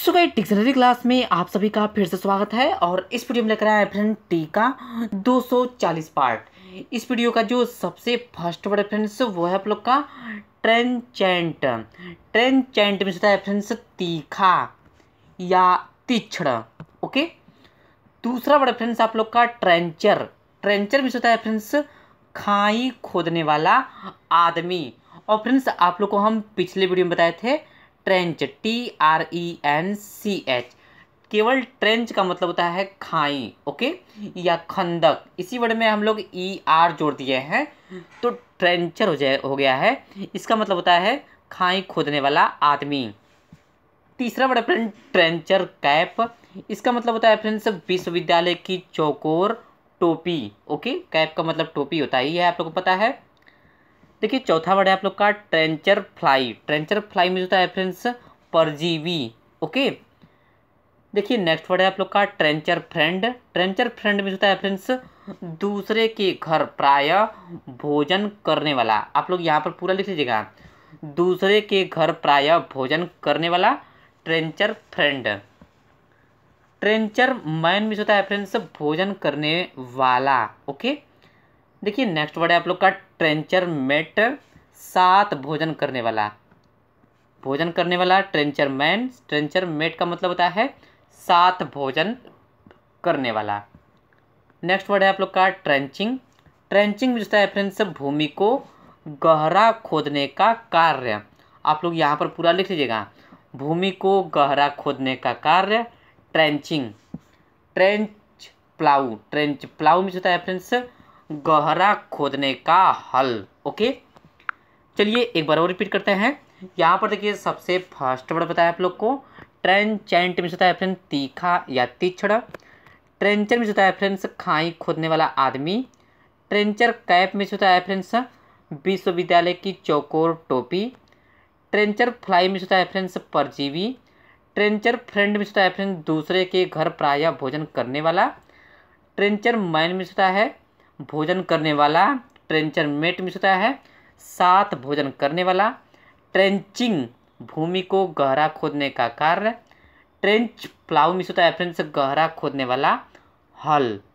सुबह so, dictionary class में आप सभी का फिर से स्वागत है और इस वीडियो में लेकर आया फ्रेंड टी का 240 पार्ट इस वीडियो का जो सबसे फर्स्ट वर्ड फ्रेंड्स वो है आप लोग का ट्रेन चैंट ट्रेन चैंट में होता है फ्रेंड्स तीखा या तीक्षण ओके दूसरा वर्ड फ्रेंड्स आप लोग का ट्रेंचर ट्रेंचर में होता है फ्रेंड्स खाई खोदने वाला आदमी और फ्रेंड्स आप लोग को हम पिछले वीडियो में बताए थे trench T R E N C H केवल ट्रेंच का मतलब होता है खाई ओके या खंदक इसी वर्ड में हम लोग ई e आर जोड़ दिए हैं तो ट्रेंचर हो जाए हो गया है इसका मतलब होता है खाई खोदने वाला आदमी तीसरा वर्ड फ्रेंड ट्रेंचर कैप इसका मतलब होता है फ्रेंड्स विश्वविद्यालय की चौकोर टोपी ओके कैप का मतलब टोपी होता ही है आप लोग को पता है देखिए चौथा वर्ड है आप लोग का ट्रेंचर फ्लाई ट्रेंचर फ्लाई में जो है फ्रेंड्स परजीवी ओके देखिए नेक्स्ट वर्ड है आप लोग का ट्रेंचर फ्रेंड ट्रेंचर फ्रेंड में जो है फ्रेंड्स दूसरे के घर प्राय भोजन करने वाला आप लोग यहाँ पर पूरा लिख लीजिएगा दूसरे के घर प्राय भोजन करने वाला ट्रेंचर फ्रेंड ट्रेंचर मैन में जो है फ्रेंड्स भोजन करने वाला ओके देखिए नेक्स्ट वर्ड है आप लोग का ट्रेंचर मेट सात भोजन करने वाला भोजन करने वाला ट्रेंचर मैन ट्रेंचर मेट का मतलब होता है सात भोजन करने वाला नेक्स्ट वर्ड है आप लोग का ट्रेंचिंग ट्रेंचिंग जो है फ्रेंड्स भूमि को गहरा खोदने का कार्य आप लोग यहाँ पर पूरा लिख लीजिएगा भूमि को गहरा खोदने का कार्य trenching trench plough trench plough में होता है फ्रेंड्स गहरा खोदने का हल ओके चलिए एक बार और रिपीट करते हैं यहाँ पर देखिए सबसे फर्स्ट वर्ड बताया आप लोग को ट्रेंचेंट में होता है फ्रेंड तीखा या तीक्षण ट्रेंचर में होता है फ्रेंड्स खाई खोदने वाला आदमी ट्रेंचर कैप में होता है फ्रेंड्स विश्वविद्यालय की चौकोर टोपी ट्रेंचर फ्लाई में होता है फ्रेंड्स परजीवी ट्रेंचर फ्रेंड में होता है फ्रेंड दूसरे के घर प्रायः भोजन करने वाला ट्रेंचर मैन में होता है भोजन करने वाला ट्रेंचर मेट मिस होता है सात भोजन करने वाला ट्रेंचिंग भूमि को गहरा खोदने का कार्य ट्रेंच प्लाउ मिस होता है फ्रेंड्स गहरा खोदने वाला हल